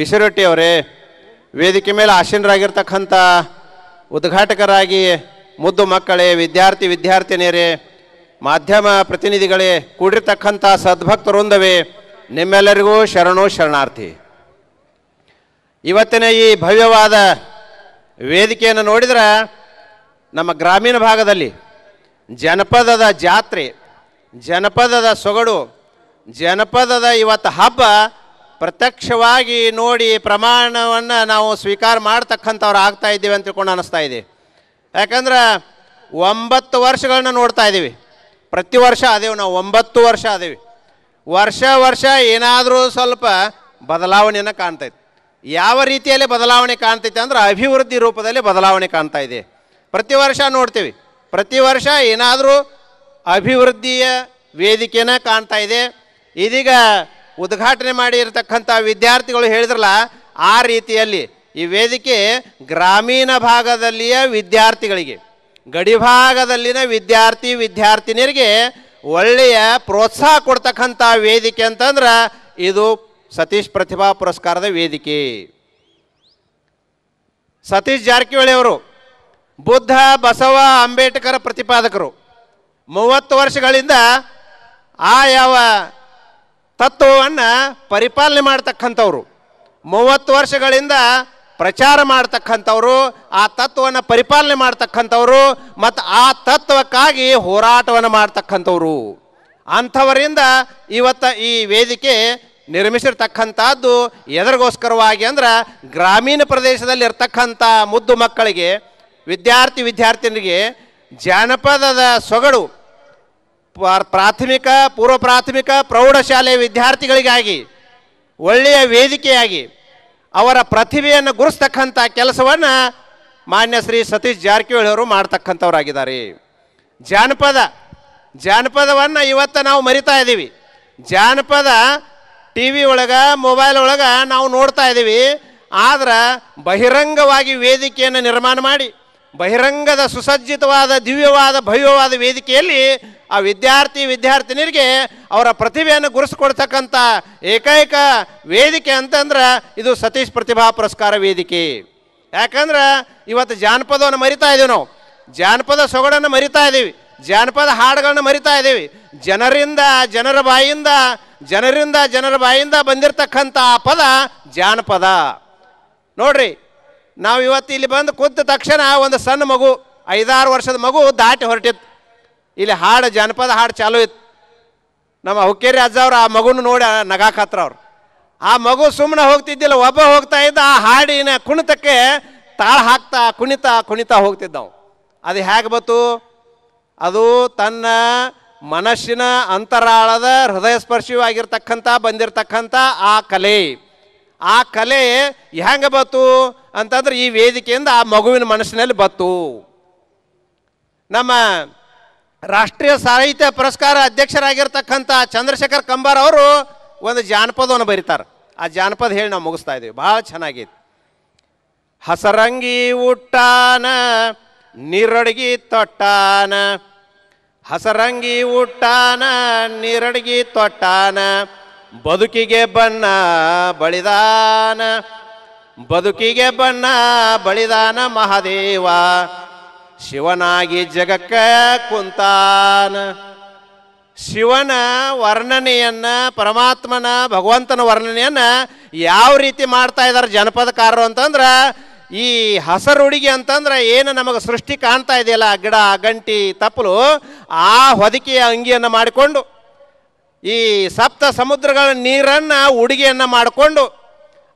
ಬಿಸಿರೊಟ್ಟಿ ಅವರೇ ವೇದಿಕೆ ಮೇಲೆ ಆಶೀನರಾಗಿರ್ತಕ್ಕಂಥ ಉದ್ಘಾಟಕರಾಗಿ ಮುದ್ದು ಮಕ್ಕಳೇ ವಿದ್ಯಾರ್ಥಿ ವಿದ್ಯಾರ್ಥಿನಿಯರೇ ಮಾಧ್ಯಮ ಪ್ರತಿನಿಧಿಗಳೇ ಕೂಡಿರ್ತಕ್ಕಂಥ ಸದ್ಭಕ್ತರೊಂದವೇ ನಿಮ್ಮೆಲ್ಲರಿಗೂ ಶರಣು ಶರಣಾರ್ಥಿ ಇವತ್ತಿನ ಈ ಭವ್ಯವಾದ ವೇದಿಕೆಯನ್ನು ನೋಡಿದ್ರೆ ನಮ್ಮ ಗ್ರಾಮೀಣ ಭಾಗದಲ್ಲಿ ಜನಪದದ ಜಾತ್ರೆ ಜನಪದದ ಸೊಗಡು ಜನಪದದ ಇವತ್ತು ಹಬ್ಬ ಪ್ರತ್ಯಕ್ಷವಾಗಿ ನೋಡಿ ಪ್ರಮಾಣವನ್ನು ನಾವು ಸ್ವೀಕಾರ ಮಾಡ್ತಕ್ಕಂಥವ್ರು ಆಗ್ತಾ ಇದ್ದೀವಿ ಅಂತ ತಿಳ್ಕೊಂಡು ಅನ್ನಿಸ್ತಾ ಇದೆ ಯಾಕಂದ್ರೆ ಒಂಬತ್ತು ವರ್ಷಗಳನ್ನ ನೋಡ್ತಾ ಇದ್ದೀವಿ ಪ್ರತಿ ವರ್ಷ ಅದೇವು ನಾವು ಒಂಬತ್ತು ವರ್ಷ ಅದೇವಿ ವರ್ಷ ವರ್ಷ ಏನಾದರೂ ಸ್ವಲ್ಪ ಬದಲಾವಣೆಯನ್ನು ಕಾಣ್ತೈತೆ ಯಾವ ರೀತಿಯಲ್ಲಿ ಬದಲಾವಣೆ ಕಾಣ್ತೈತೆ ಅಂದ್ರೆ ಅಭಿವೃದ್ಧಿ ರೂಪದಲ್ಲಿ ಬದಲಾವಣೆ ಕಾಣ್ತಾ ಇದೆ ಪ್ರತಿ ವರ್ಷ ನೋಡ್ತೀವಿ ಪ್ರತಿ ವರ್ಷ ಏನಾದರೂ ಅಭಿವೃದ್ಧಿಯ ವೇದಿಕೆನ ಕಾಣ್ತಾ ಇದೆ ಇದೀಗ ಉದ್ಘಾಟನೆ ಮಾಡಿರ್ತಕ್ಕಂಥ ವಿದ್ಯಾರ್ಥಿಗಳು ಹೇಳಿದ್ರಲ್ಲ ಆ ರೀತಿಯಲ್ಲಿ ಈ ವೇದಿಕೆ ಗ್ರಾಮೀಣ ಭಾಗದಲ್ಲಿಯ ವಿದ್ಯಾರ್ಥಿಗಳಿಗೆ ಗಡಿಭಾಗದಲ್ಲಿನ ವಿದ್ಯಾರ್ಥಿ ವಿದ್ಯಾರ್ಥಿನಿಯರಿಗೆ ಒಳ್ಳೆಯ ಪ್ರೋತ್ಸಾಹ ಕೊಡ್ತಕ್ಕಂಥ ವೇದಿಕೆ ಅಂತಂದ್ರೆ ಇದು ಸತೀಶ್ ಪ್ರತಿಭಾ ಪುರಸ್ಕಾರದ ವೇದಿಕೆ ಸತೀಶ್ ಜಾರಕಿಹೊಳಿ ಅವರು ಬುದ್ಧ ಬಸವ ಅಂಬೇಡ್ಕರ್ ಪ್ರತಿಪಾದಕರು ಮೂವತ್ತು ವರ್ಷಗಳಿಂದ ಆ ಯಾವ ತತ್ವವನ್ನು ಪರಿಪಾಲನೆ ಮಾಡ್ತಕ್ಕಂಥವ್ರು ಮೂವತ್ತು ವರ್ಷಗಳಿಂದ ಪ್ರಚಾರ ಮಾಡ್ತಕ್ಕಂಥವ್ರು ಆ ತತ್ವವನ್ನು ಪರಿಪಾಲನೆ ಮಾಡ್ತಕ್ಕಂಥವ್ರು ಮತ್ತು ಆ ತತ್ವಕ್ಕಾಗಿ ಹೋರಾಟವನ್ನು ಮಾಡ್ತಕ್ಕಂಥವ್ರು ಅಂಥವರಿಂದ ಇವತ್ತು ಈ ವೇದಿಕೆ ನಿರ್ಮಿಸಿರ್ತಕ್ಕಂಥದ್ದು ಎದರಿಗೋಸ್ಕರವಾಗಿ ಅಂದ್ರೆ ಗ್ರಾಮೀಣ ಪ್ರದೇಶದಲ್ಲಿ ಇರ್ತಕ್ಕಂಥ ಮುದ್ದು ಮಕ್ಕಳಿಗೆ ವಿದ್ಯಾರ್ಥಿ ವಿದ್ಯಾರ್ಥಿನಿಗೆ ಜಾನಪದದ ಸೊಗಡು ಪ್ರಾಥಮಿಕ ಪೂರ್ವ ಪ್ರಾಥಮಿಕ ಪ್ರೌಢಶಾಲೆ ವಿದ್ಯಾರ್ಥಿಗಳಿಗಾಗಿ ಒಳ್ಳೆಯ ವೇದಿಕೆಯಾಗಿ ಅವರ ಪ್ರತಿಭೆಯನ್ನು ಗುರುಸ್ತಕ್ಕಂಥ ಕೆಲಸವನ್ನು ಮಾನ್ಯ ಶ್ರೀ ಸತೀಶ್ ಜಾರಕಿಹೊಳಿ ಅವರು ಮಾಡ್ತಕ್ಕಂಥವರಾಗಿದ್ದಾರೆ ಜಾನಪದ ಜಾನಪದವನ್ನು ಇವತ್ತು ನಾವು ಮರಿತಾ ಇದ್ದೀವಿ ಜಾನಪದ ಟಿ ವಿ ಒಳಗೆ ಮೊಬೈಲ್ ಒಳಗೆ ನಾವು ನೋಡ್ತಾ ಇದ್ದೀವಿ ಆದ್ರೆ ಬಹಿರಂಗವಾಗಿ ವೇದಿಕೆಯನ್ನು ನಿರ್ಮಾಣ ಮಾಡಿ ಬಹಿರಂಗದ ಸುಸಜ್ಜಿತವಾದ ದಿವ್ಯವಾದ ಭವ್ಯವಾದ ವೇದಿಕೆಯಲ್ಲಿ ಆ ವಿದ್ಯಾರ್ಥಿ ವಿದ್ಯಾರ್ಥಿನಿಯರಿಗೆ ಅವರ ಪ್ರತಿಭೆಯನ್ನು ಗುರುಸ್ಕೊಡ್ತಕ್ಕಂಥ ಏಕೈಕ ವೇದಿಕೆ ಅಂತಂದ್ರೆ ಇದು ಸತೀಶ್ ಪ್ರತಿಭಾ ಪುರಸ್ಕಾರ ವೇದಿಕೆ ಯಾಕಂದ್ರೆ ಇವತ್ತು ಜಾನಪದವನ್ನು ಮರಿತಾ ಇದ್ದೀವಿ ನಾವು ಜಾನಪದ ಸೊಗಡನ್ನು ಮರಿತಾ ಇದ್ದೀವಿ ಜಾನಪದ ಹಾಡುಗಳನ್ನು ಮರಿತಾ ಇದ್ದೀವಿ ಜನರಿಂದ ಜನರ ಬಾಯಿಂದ ಜನರಿಂದ ಜನರ ಬಾಯಿಂದ ಬಂದಿರತಕ್ಕಂಥ ಪದ ಜಾನಪದ ನೋಡ್ರಿ ನಾವು ಇವತ್ತು ಇಲ್ಲಿ ಬಂದು ಕೂತ ತಕ್ಷಣ ಒಂದು ಸಣ್ಣ ಮಗು ಐದಾರು ವರ್ಷದ ಮಗು ದಾಟಿ ಹೊರಟಿತ್ತು ಇಲ್ಲಿ ಹಾಡು ಜನಪದ ಹಾಡು ಚಾಲು ಇತ್ತು ನಮ್ಮ ಹುಕ್ಕೇರಿ ಅಜ್ಜವ್ರು ಆ ಮಗುನ ನೋಡಿ ಹತ್ರ ಅವ್ರು ಆ ಮಗು ಸುಮ್ಮನೆ ಹೋಗ್ತಿದ್ದಿಲ್ಲ ಒಬ್ಬ ಹೋಗ್ತಾ ಇದ್ದ ಆ ಹಾಡಿನ ಕುಣಿತಕ್ಕೆ ತಾಳ ಹಾಕ್ತಾ ಕುಣಿತ ಕುಣಿತ ಹೋಗ್ತಿದ್ದವು ಅದು ಹೇಗೆ ಬತ್ತು ಅದು ತನ್ನ ಮನಸ್ಸಿನ ಅಂತರಾಳದ ಹೃದಯಸ್ಪರ್ಶಿಯಾಗಿರ್ತಕ್ಕಂಥ ಬಂದಿರತಕ್ಕಂಥ ಆ ಕಲೆ ಆ ಕಲೆ ಹೆಂಗೆ ಬತ್ತು ಅಂತಂದ್ರೆ ಈ ವೇದಿಕೆಯಿಂದ ಆ ಮಗುವಿನ ಮನಸ್ಸಿನಲ್ಲಿ ಬತ್ತು ನಮ್ಮ ರಾಷ್ಟ್ರೀಯ ಸಾಹಿತ್ಯ ಪುರಸ್ಕಾರ ಅಧ್ಯಕ್ಷರಾಗಿರ್ತಕ್ಕಂಥ ಚಂದ್ರಶೇಖರ್ ಕಂಬಾರ್ ಅವರು ಒಂದು ಜಾನಪದವನ್ನು ಬರೀತಾರೆ ಆ ಜಾನಪದ ಹೇಳಿ ನಾವು ಮುಗಿಸ್ತಾ ಇದ್ದೀವಿ ಭಾಳ ಚೆನ್ನಾಗಿತ್ತು ಹಸರಂಗಿ ಉಟ್ಟಾನ ನಿರಡಗಿ ತೊಟ್ಟಾನ ಹಸರಂಗಿ ಉಟ್ಟಾನ ನಿರಡಗಿ ತೊಟ್ಟಾನ ಬದುಕಿಗೆ ಬಣ್ಣ ಬಳಿದಾನ ಬದುಕಿಗೆ ಬಣ್ಣ ಬಳಿದಾನ ಮಹಾದೇವ ಶಿವನಾಗಿ ಜಗಕ್ಕ ಕುಂತಾನ ಶಿವನ ವರ್ಣನೆಯನ್ನ ಪರಮಾತ್ಮನ ಭಗವಂತನ ವರ್ಣನೆಯನ್ನ ಯಾವ ರೀತಿ ಮಾಡ್ತಾ ಇದ್ದಾರೆ ಜನಪದಕಾರರು ಅಂತಂದ್ರೆ ಈ ಹಸರುಡಿಗೆ ಅಂತಂದ್ರೆ ಏನು ನಮಗೆ ಸೃಷ್ಟಿ ಕಾಣ್ತಾ ಇದೆಯಲ್ಲ ಗಿಡ ಗಂಟಿ ತಪ್ಪಲು ಆ ಹೊದಿಕೆಯ ಅಂಗಿಯನ್ನು ಮಾಡಿಕೊಂಡು ಈ ಸಪ್ತ ಸಮುದ್ರಗಳ ನೀರನ್ನು ಉಡುಗೆಯನ್ನು ಮಾಡಿಕೊಂಡು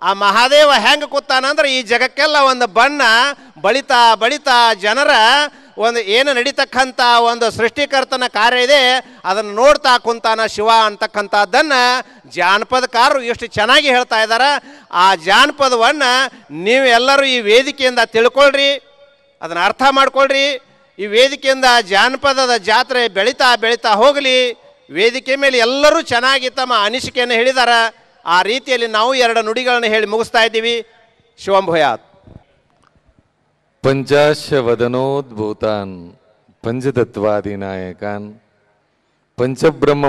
ಆ ಮಹಾದೇವ ಹೆಂಗೆ ಅಂದ್ರೆ ಈ ಜಗಕ್ಕೆಲ್ಲ ಒಂದು ಬಣ್ಣ ಬಳಿತಾ ಬಳಿತಾ ಜನರ ಒಂದು ಏನು ನಡೀತಕ್ಕಂಥ ಒಂದು ಸೃಷ್ಟಿಕರ್ತನ ಕಾರ್ಯ ಇದೆ ಅದನ್ನು ನೋಡ್ತಾ ಕುಂತಾನ ಶಿವ ಅಂತಕ್ಕಂಥದ್ದನ್ನು ಜಾನಪದಕಾರರು ಎಷ್ಟು ಚೆನ್ನಾಗಿ ಹೇಳ್ತಾ ಇದ್ದಾರೆ ಆ ಜಾನಪದವನ್ನು ನೀವೆಲ್ಲರೂ ಈ ವೇದಿಕೆಯಿಂದ ತಿಳ್ಕೊಳ್ರಿ ಅದನ್ನ ಅರ್ಥ ಮಾಡ್ಕೊಳ್ರಿ ಈ ವೇದಿಕೆಯಿಂದ ಜಾನಪದದ ಜಾತ್ರೆ ಬೆಳೀತಾ ಬೆಳೀತಾ ಹೋಗಲಿ ವೇದಿಕೆ ಮೇಲೆ ಎಲ್ಲರೂ ಚೆನ್ನಾಗಿ ತಮ್ಮ ಅನಿಸಿಕೆಯನ್ನು ಹೇಳಿದಾರ ಆ ರೀತಿಯಲ್ಲಿ ನಾವು ಎರಡು ನುಡಿಗಳನ್ನು ಹೇಳಿ ಮುಗಿಸ್ತಾ ಇದ್ದೀವಿ ಶಿವಂಭಯಾತ್ ಪಂಚಾಶ ವದನೋದ್ಭೂತಾನ್ ಪಂಚತತ್ವಾದಿ ನಾಯಕಾನ್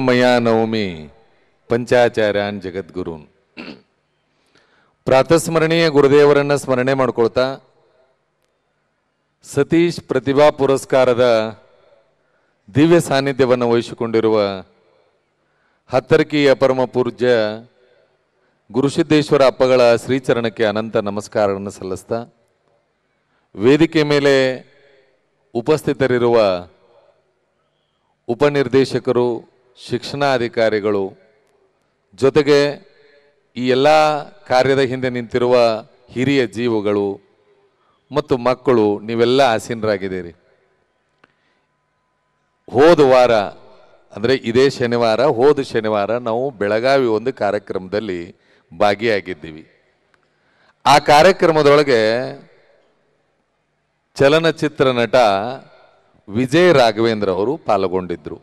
ಮಯಾ ನವಮಿ ಪಂಚಾಚಾರ್ಯಾನ್ ಜಗದ್ಗುರುನ್ ಪ್ರಾತಸ್ಮರಣೀಯ ಗುರುದೇವರನ್ನ ಸ್ಮರಣೆ ಮಾಡ್ಕೊಳ್ತಾ ಸತೀಶ್ ಪ್ರತಿಭಾ ಪುರಸ್ಕಾರದ ದಿವ್ಯ ಸಾನ್ನಿಧ್ಯವನ್ನು ವಹಿಸಿಕೊಂಡಿರುವ ಹತ್ತರ್ಕಿ ಪರಮ ಪೂಜ್ಯ ಗುರುಸಿದ್ದೇಶ್ವರ ಅಪ್ಪಗಳ ಶ್ರೀಚರಣಕ್ಕೆ ಅನಂತ ನಮಸ್ಕಾರವನ್ನು ಸಲ್ಲಿಸ್ತಾ ವೇದಿಕೆ ಮೇಲೆ ಉಪಸ್ಥಿತರಿರುವ ಉಪನಿರ್ದೇಶಕರು ಶಿಕ್ಷಣಾಧಿಕಾರಿಗಳು ಜೊತೆಗೆ ಈ ಎಲ್ಲ ಕಾರ್ಯದ ಹಿಂದೆ ನಿಂತಿರುವ ಹಿರಿಯ ಜೀವಗಳು ಮತ್ತು ಮಕ್ಕಳು ನೀವೆಲ್ಲ ಆಸೀನರಾಗಿದ್ದೀರಿ ಹೋದ ವಾರ ಅಂದರೆ ಇದೇ ಶನಿವಾರ ಹೋದ ಶನಿವಾರ ನಾವು ಬೆಳಗಾವಿ ಒಂದು ಕಾರ್ಯಕ್ರಮದಲ್ಲಿ ಭಾಗಿಯಾಗಿದ್ದೀವಿ ಆ ಕಾರ್ಯಕ್ರಮದೊಳಗೆ ಚಲನಚಿತ್ರ ನಟ ವಿಜಯ್ ರಾಘವೇಂದ್ರ ಅವರು ಪಾಲ್ಗೊಂಡಿದ್ದರು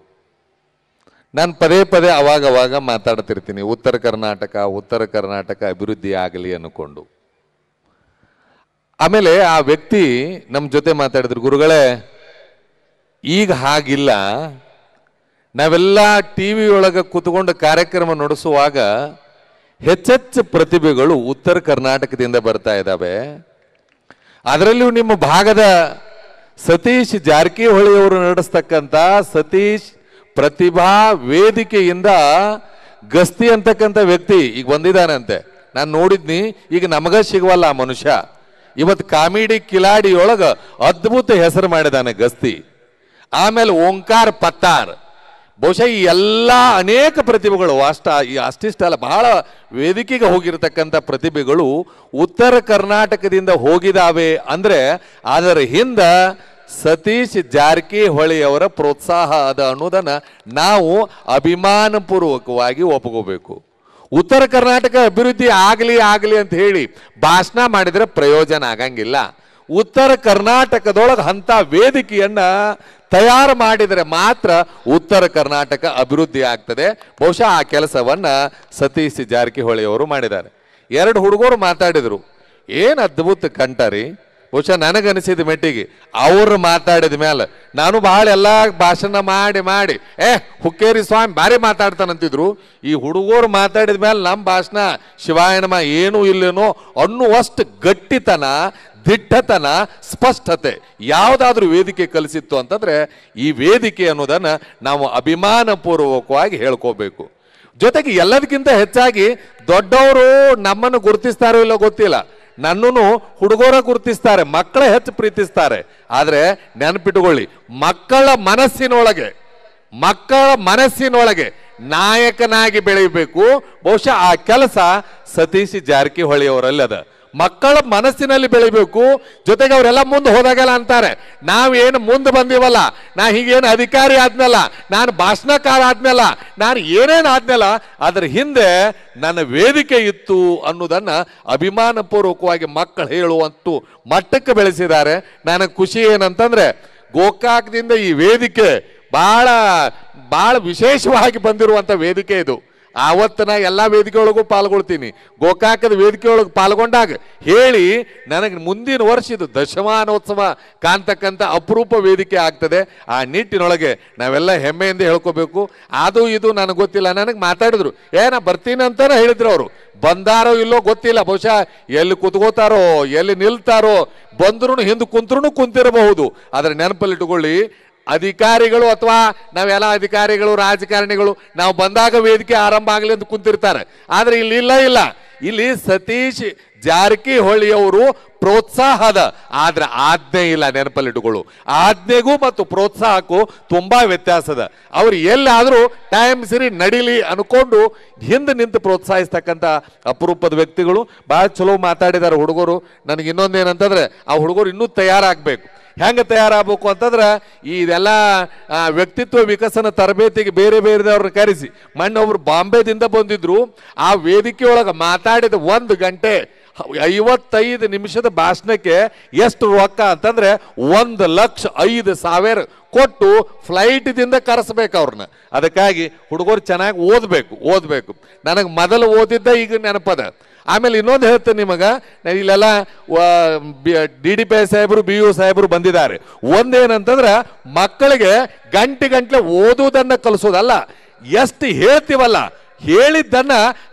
ನಾನು ಪದೇ ಪದೇ ಅವಾಗ ಅವಾಗ ಮಾತಾಡ್ತಿರ್ತೀನಿ ಉತ್ತರ ಕರ್ನಾಟಕ ಉತ್ತರ ಕರ್ನಾಟಕ ಅಭಿವೃದ್ಧಿ ಆಗಲಿ ಅನ್ಕೊಂಡು ಆಮೇಲೆ ಆ ವ್ಯಕ್ತಿ ನಮ್ಮ ಜೊತೆ ಮಾತಾಡಿದ್ರು ಗುರುಗಳೇ ಈಗ ಹಾಗಿಲ್ಲ ನಾವೆಲ್ಲ ಟಿ ವಿ ಒಳಗೆ ಕೂತ್ಕೊಂಡು ಕಾರ್ಯಕ್ರಮ ನಡೆಸುವಾಗ ಹೆಚ್ಚೆಚ್ಚು ಪ್ರತಿಭೆಗಳು ಉತ್ತರ ಕರ್ನಾಟಕದಿಂದ ಬರ್ತಾ ಇದ್ದಾವೆ ಅದರಲ್ಲೂ ನಿಮ್ಮ ಭಾಗದ ಸತೀಶ್ ಜಾರಕಿಹೊಳಿ ಅವರು ನಡೆಸ್ತಕ್ಕಂಥ ಸತೀಶ್ ಪ್ರತಿಭಾ ವೇದಿಕೆಯಿಂದ ಗಸ್ತಿ ಅಂತಕ್ಕಂಥ ವ್ಯಕ್ತಿ ಈಗ ಬಂದಿದ್ದಾನಂತೆ ನಾನು ನೋಡಿದ್ನಿ ಈಗ ನಮಗ ಸಿಗುವಲ್ಲ ಆ ಮನುಷ್ಯ ಇವತ್ತು ಕಾಮಿಡಿ ಕಿಲಾಡಿಯೊಳಗೆ ಅದ್ಭುತ ಹೆಸರು ಮಾಡಿದಾನೆ ಗಸ್ತಿ ಆಮೇಲೆ ಓಂಕಾರ ಪತ್ತಾರ್ ಬಹುಶಃ ಈ ಎಲ್ಲ ಅನೇಕ ಪ್ರತಿಭೆಗಳು ಅಷ್ಟ ಈ ಅಲ್ಲ ಬಹಳ ವೇದಿಕೆಗೆ ಹೋಗಿರತಕ್ಕಂಥ ಪ್ರತಿಭೆಗಳು ಉತ್ತರ ಕರ್ನಾಟಕದಿಂದ ಹೋಗಿದಾವೆ ಅಂದರೆ ಅದರ ಹಿಂದ ಸತೀಶ್ ಜಾರಕಿಹೊಳಿಯವರ ಪ್ರೋತ್ಸಾಹ ಅದ ಅನ್ನೋದನ್ನು ನಾವು ಅಭಿಮಾನಪೂರ್ವಕವಾಗಿ ಒಪ್ಕೋಬೇಕು ಉತ್ತರ ಕರ್ನಾಟಕ ಅಭಿವೃದ್ಧಿ ಆಗಲಿ ಆಗಲಿ ಅಂತ ಹೇಳಿ ಭಾಷಣ ಮಾಡಿದರೆ ಪ್ರಯೋಜನ ಆಗಂಗಿಲ್ಲ ಉತ್ತರ ಕರ್ನಾಟಕದೊಳಗೆ ಅಂಥ ವೇದಿಕೆಯನ್ನು ತಯಾರು ಮಾಡಿದರೆ ಮಾತ್ರ ಉತ್ತರ ಕರ್ನಾಟಕ ಅಭಿವೃದ್ಧಿ ಆಗ್ತದೆ ಬಹುಶಃ ಆ ಕೆಲಸವನ್ನ ಸತೀಶ್ ಜಾರಕಿಹೊಳಿ ಅವರು ಮಾಡಿದ್ದಾರೆ ಎರಡು ಹುಡುಗರು ಮಾತಾಡಿದರು ಏನು ಅದ್ಭುತ ಕಂಠರಿ ಬಹುಶಃ ನನಗನಿಸಿದ ಮೆಟ್ಟಿಗೆ ಅವ್ರು ಮಾತಾಡಿದ ಮೇಲೆ ನಾನು ಬಹಳ ಎಲ್ಲ ಭಾಷಣ ಮಾಡಿ ಮಾಡಿ ಏ ಹುಕ್ಕೇರಿ ಸ್ವಾಮಿ ಭಾರಿ ಮಾತಾಡ್ತಾನಂತಿದ್ರು ಈ ಹುಡುಗರು ಮಾತಾಡಿದ ಮೇಲೆ ನಮ್ಮ ಭಾಷಣ ಶಿವಾಯನಮ್ಮ ಏನೂ ಇಲ್ಲೇನೋ ಅನ್ನುವಷ್ಟು ಗಟ್ಟಿತನ ದಿಟ್ಟತನ ಸ್ಪಷ್ಟತೆ ಯಾವುದಾದ್ರೂ ವೇದಿಕೆ ಕಲಿಸಿತ್ತು ಅಂತಂದ್ರೆ ಈ ವೇದಿಕೆ ಅನ್ನೋದನ್ನ ನಾವು ಅಭಿಮಾನಪೂರ್ವಕವಾಗಿ ಹೇಳ್ಕೋಬೇಕು ಜೊತೆಗೆ ಎಲ್ಲದಕ್ಕಿಂತ ಹೆಚ್ಚಾಗಿ ದೊಡ್ಡವರು ನಮ್ಮನ್ನು ಗುರುತಿಸ್ತಾರೋ ಇಲ್ಲೋ ಗೊತ್ತಿಲ್ಲ ನನ್ನನ್ನು ಹುಡುಗೋರ ಗುರುತಿಸ್ತಾರೆ ಮಕ್ಕಳ ಹೆಚ್ಚು ಪ್ರೀತಿಸ್ತಾರೆ ಆದರೆ ನೆನಪಿಟ್ಟುಕೊಳ್ಳಿ ಮಕ್ಕಳ ಮನಸ್ಸಿನೊಳಗೆ ಮಕ್ಕಳ ಮನಸ್ಸಿನೊಳಗೆ ನಾಯಕನಾಗಿ ಬೆಳೆಯಬೇಕು ಬಹುಶಃ ಆ ಕೆಲಸ ಸತೀಶ್ ಜಾರಕಿಹೊಳಿ ಅವರಲ್ಲಿ ಅದ ಮಕ್ಕಳ ಮನಸ್ಸಿನಲ್ಲಿ ಬೆಳಿಬೇಕು ಜೊತೆಗೆ ಅವರೆಲ್ಲ ಮುಂದೆ ಹೋದಾಗಲ್ಲ ಅಂತಾರೆ ಏನು ಮುಂದೆ ಬಂದಿವಲ್ಲ ನಾ ಹೀಗೇನು ಅಧಿಕಾರಿ ಆದ್ಮೇಲ ನಾನು ಭಾಷಣಕಾರ ಆದ್ಮೇಲ ನಾನು ಏನೇನು ಆದ್ಮೇಲ ಅದರ ಹಿಂದೆ ನನ್ನ ವೇದಿಕೆ ಇತ್ತು ಅನ್ನೋದನ್ನು ಅಭಿಮಾನಪೂರ್ವಕವಾಗಿ ಮಕ್ಕಳು ಹೇಳುವಂತು ಮಟ್ಟಕ್ಕೆ ಬೆಳೆಸಿದ್ದಾರೆ ನನಗೆ ಖುಷಿ ಏನಂತಂದ್ರೆ ಗೋಕಾಕದಿಂದ ಈ ವೇದಿಕೆ ಬಹಳ ಬಹಳ ವಿಶೇಷವಾಗಿ ಬಂದಿರುವಂಥ ವೇದಿಕೆ ಇದು ಆವತ್ತು ನಾ ಎಲ್ಲ ವೇದಿಕೆಯೊಳಗೂ ಪಾಲ್ಗೊಳ್ತೀನಿ ಗೋಕಾಕದ ವೇದಿಕೆಯೊಳಗೆ ಪಾಲ್ಗೊಂಡಾಗ ಹೇಳಿ ನನಗೆ ಮುಂದಿನ ವರ್ಷ ಇದು ದಶಮಾನೋತ್ಸವ ಕಾಣ್ತಕ್ಕಂಥ ಅಪರೂಪ ವೇದಿಕೆ ಆಗ್ತದೆ ಆ ನಿಟ್ಟಿನೊಳಗೆ ನಾವೆಲ್ಲ ಹೆಮ್ಮೆಯಿಂದ ಹೇಳ್ಕೋಬೇಕು ಅದು ಇದು ನನಗೆ ಗೊತ್ತಿಲ್ಲ ನನಗೆ ಮಾತಾಡಿದ್ರು ಏ ಬರ್ತೀನಿ ಅಂತಾನೆ ಹೇಳಿದ್ರು ಅವರು ಬಂದಾರೋ ಇಲ್ಲೋ ಗೊತ್ತಿಲ್ಲ ಬಹುಶಃ ಎಲ್ಲಿ ಕುತ್ಕೋತಾರೋ ಎಲ್ಲಿ ನಿಲ್ತಾರೋ ಬಂದ್ರೂ ಹಿಂದೆ ಕುಂತ್ರೂ ಕುಂತಿರಬಹುದು ಆದರೆ ನೆನಪಲ್ಲಿಟ್ಟುಕೊಳ್ಳಿ ಅಧಿಕಾರಿಗಳು ಅಥವಾ ನಾವೆಲ್ಲ ಅಧಿಕಾರಿಗಳು ರಾಜಕಾರಣಿಗಳು ನಾವು ಬಂದಾಗ ವೇದಿಕೆ ಆರಂಭ ಆಗಲಿ ಅಂತ ಕುಂತಿರ್ತಾರೆ ಆದರೆ ಇಲ್ಲಿ ಇಲ್ಲ ಇಲ್ಲ ಇಲ್ಲಿ ಸತೀಶ್ ಜಾರಕಿಹೊಳಿಯವರು ಪ್ರೋತ್ಸಾಹದ ಆದ್ರೆ ಆಜ್ಞೆ ಇಲ್ಲ ನೆನಪಲ್ಲಿಟ್ಟುಕೊಳ್ಳು ಆಜ್ಞೆಗೂ ಮತ್ತು ಪ್ರೋತ್ಸಾಹಕ್ಕೂ ತುಂಬಾ ವ್ಯತ್ಯಾಸದ ಅವ್ರು ಎಲ್ಲಾದರೂ ಟೈಮ್ ಸರಿ ನಡಿಲಿ ಅನ್ಕೊಂಡು ಹಿಂದೆ ನಿಂತು ಪ್ರೋತ್ಸಾಹಿಸ್ತಕ್ಕಂಥ ಅಪರೂಪದ ವ್ಯಕ್ತಿಗಳು ಭಾಳ ಚಲೋ ಮಾತಾಡಿದಾರೆ ಹುಡುಗರು ನನಗೆ ಇನ್ನೊಂದೇನಂತಂದ್ರೆ ಆ ಹುಡುಗರು ಇನ್ನೂ ತಯಾರಾಗಬೇಕು ಹೆಂಗೆ ತಯಾರಾಗಬೇಕು ಅಂತಂದ್ರೆ ಇದೆಲ್ಲ ವ್ಯಕ್ತಿತ್ವ ವಿಕಸನ ತರಬೇತಿಗೆ ಬೇರೆ ಬೇರೆದವ್ರನ್ನ ಕರೆಸಿ ಮೊನ್ನೊಬ್ರು ಬಾಂಬೆದಿಂದ ಬಂದಿದ್ರು ಆ ವೇದಿಕೆಯೊಳಗೆ ಮಾತಾಡಿದ ಒಂದು ಗಂಟೆ ಐವತ್ತೈದು ನಿಮಿಷದ ಭಾಷಣಕ್ಕೆ ಎಷ್ಟು ರೊಕ್ಕ ಅಂತಂದ್ರೆ ಒಂದು ಲಕ್ಷ ಐದು ಸಾವಿರ ಕೊಟ್ಟು ಫ್ಲೈಟ್ದಿಂದ ಕರೆಸ್ಬೇಕು ಅವ್ರನ್ನ ಅದಕ್ಕಾಗಿ ಹುಡುಗರು ಚೆನ್ನಾಗಿ ಓದಬೇಕು ಓದಬೇಕು ನನಗೆ ಮೊದಲು ಓದಿದ್ದ ಈಗ ನೆನಪದ ಆಮೇಲೆ ಇನ್ನೊಂದು ಹೇಳ್ತೇನೆ ನಿಮಗೆ ಇಲ್ಲೆಲ್ಲ ಡಿ ಡಿ ಪಿ ಸಾಹೇಬರು ಬಿ ಯು ಸಾಹೇಬರು ಬಂದಿದ್ದಾರೆ ಒಂದೇನಂತಂದ್ರೆ ಮಕ್ಕಳಿಗೆ ಗಂಟೆ ಗಂಟ್ಲೆ ಓದುವುದನ್ನು ಕಲಿಸೋದಲ್ಲ ಎಷ್ಟು ಹೇಳ್ತೀವಲ್ಲ ಹೇಳಿದ್ದನ್ನ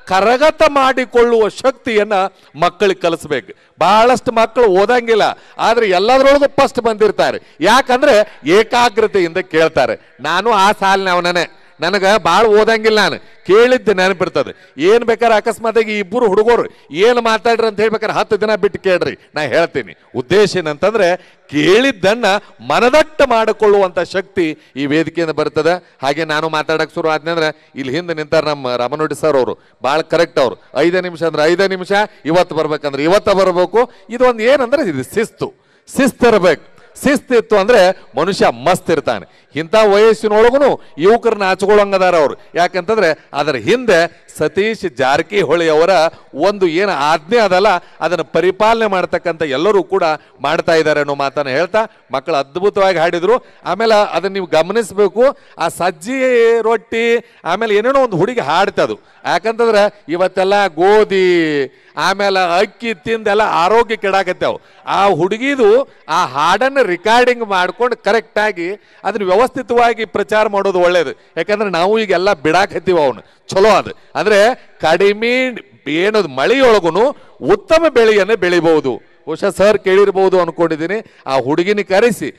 ಕರಗತ ಮಾಡಿಕೊಳ್ಳುವ ಶಕ್ತಿಯನ್ನ ಮಕ್ಕಳಿಗೆ ಕಲಿಸ್ಬೇಕು ಬಹಳಷ್ಟು ಮಕ್ಕಳು ಓದಂಗಿಲ್ಲ ಆದ್ರೆ ಎಲ್ಲದರೊಳಗೂ ಫಸ್ಟ್ ಬಂದಿರ್ತಾರೆ ಯಾಕಂದ್ರೆ ಏಕಾಗ್ರತೆಯಿಂದ ಕೇಳ್ತಾರೆ ನಾನು ಆ ಅವನೇ ನನಗೆ ಭಾಳ ಓದಂಗಿಲ್ಲ ನಾನು ಕೇಳಿದ್ದೆ ನೆನಪಿರ್ತದೆ ಏನು ಬೇಕಾದ್ರೆ ಅಕಸ್ಮಾತಾಗಿ ಇಬ್ಬರು ಹುಡುಗರು ಏನು ಮಾತಾಡ್ರಿ ಅಂತ ಹೇಳ್ಬೇಕಾದ್ರೆ ಹತ್ತು ದಿನ ಬಿಟ್ಟು ಕೇಳ್ರಿ ನಾ ಹೇಳ್ತೀನಿ ಉದ್ದೇಶ ಏನಂತಂದ್ರೆ ಕೇಳಿದ್ದನ್ನು ಮನದಟ್ಟ ಮಾಡಿಕೊಳ್ಳುವಂಥ ಶಕ್ತಿ ಈ ವೇದಿಕೆಯಿಂದ ಬರ್ತದೆ ಹಾಗೆ ನಾನು ಮಾತಾಡಕ್ಕೆ ಶುರು ಆದ್ನಂದ್ರೆ ಇಲ್ಲಿ ಹಿಂದೆ ನಿಂತಾರೆ ನಮ್ಮ ರಾಮನೋಡಿ ಸರ್ ಅವರು ಭಾಳ ಕರೆಕ್ಟ್ ಅವರು ಐದೇ ನಿಮಿಷ ಅಂದ್ರೆ ಐದೇ ನಿಮಿಷ ಇವತ್ತು ಬರ್ಬೇಕಂದ್ರೆ ಇವತ್ತು ಬರಬೇಕು ಇದೊಂದು ಏನಂದ್ರೆ ಇದು ಶಿಸ್ತು ಇರಬೇಕು ಇತ್ತು ಅಂದರೆ ಮನುಷ್ಯ ಮಸ್ತ್ ಇರ್ತಾನೆ ಇಂಥ ವಯಸ್ಸಿನೊಳಗೂ ಯುವಕರನ್ನ ಹಚ್ಕೊಳ್ಳೋಂಗದಾರ ಅವರು ಯಾಕಂತಂದ್ರೆ ಅದರ ಹಿಂದೆ ಸತೀಶ್ ಜಾರಕಿಹೊಳಿ ಅವರ ಒಂದು ಏನು ಆಜ್ಞೆ ಅದಲ್ಲ ಅದನ್ನು ಪರಿಪಾಲನೆ ಮಾಡ್ತಕ್ಕಂಥ ಎಲ್ಲರೂ ಕೂಡ ಮಾಡ್ತಾ ಇದ್ದಾರೆ ಅನ್ನೋ ಮಾತನ್ನು ಹೇಳ್ತಾ ಮಕ್ಕಳು ಅದ್ಭುತವಾಗಿ ಹಾಡಿದರು ಆಮೇಲೆ ಅದನ್ನು ನೀವು ಗಮನಿಸಬೇಕು ಆ ಸಜ್ಜಿ ರೊಟ್ಟಿ ಆಮೇಲೆ ಏನೇನೋ ಒಂದು ಹುಡುಗಿ ಹಾಡ್ತದು ಯಾಕಂತಂದ್ರೆ ಇವತ್ತೆಲ್ಲ ಗೋಧಿ ಆಮೇಲೆ ಅಕ್ಕಿ ತಿಂದೆಲ್ಲ ಆರೋಗ್ಯ ಕೆಡಾಕತ್ತವು ಆ ಹುಡುಗಿದು ಆ ಹಾಡನ್ನು ರೆಕಾರ್ಡಿಂಗ್ ಮಾಡ್ಕೊಂಡು ಕರೆಕ್ಟಾಗಿ ಅದನ್ನು ವ್ಯವಸ್ಥಿತವಾಗಿ ಪ್ರಚಾರ ಮಾಡೋದು ಒಳ್ಳೇದು ಯಾಕಂದ್ರೆ ನಾವು ಈಗೆಲ್ಲ ಬಿಡಾಕತ್ತೀವಿ ಅವನು ಚಲೋ ಅದು ಅಂದ್ರೆ ಕಡಿಮೆ ಏನು ಮಳೆಯೊಳಗೂ ಉತ್ತಮ ಬೆಳೆಯನ್ನು ಬೆಳಿಬಹುದು ಬಹುಶಃ ಸರ್ ಕೇಳಿರ್ಬೋದು ಅನ್ಕೊಂಡಿದ್ದೀನಿ ಆ ಹುಡುಗಿನ ಕರೆಸಿ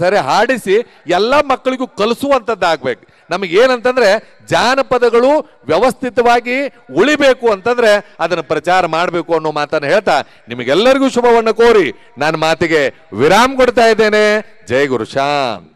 ಸರಿ ಹಾಡಿಸಿ ಎಲ್ಲ ಮಕ್ಕಳಿಗೂ ಕಲಿಸುವಂಥದ್ದಾಗಬೇಕು ನಮಗೆ ಏನಂತಂದ್ರೆ ಜಾನಪದಗಳು ವ್ಯವಸ್ಥಿತವಾಗಿ ಉಳಿಬೇಕು ಅಂತಂದ್ರೆ ಅದನ್ನು ಪ್ರಚಾರ ಮಾಡಬೇಕು ಅನ್ನೋ ಮಾತನ್ನು ಹೇಳ್ತಾ ನಿಮಗೆಲ್ಲರಿಗೂ ಶುಭವನ್ನು ಕೋರಿ ನನ್ನ ಮಾತಿಗೆ ವಿರಾಮ್ ಕೊಡ್ತಾ ಇದ್ದೇನೆ ಜೈ ಗುರು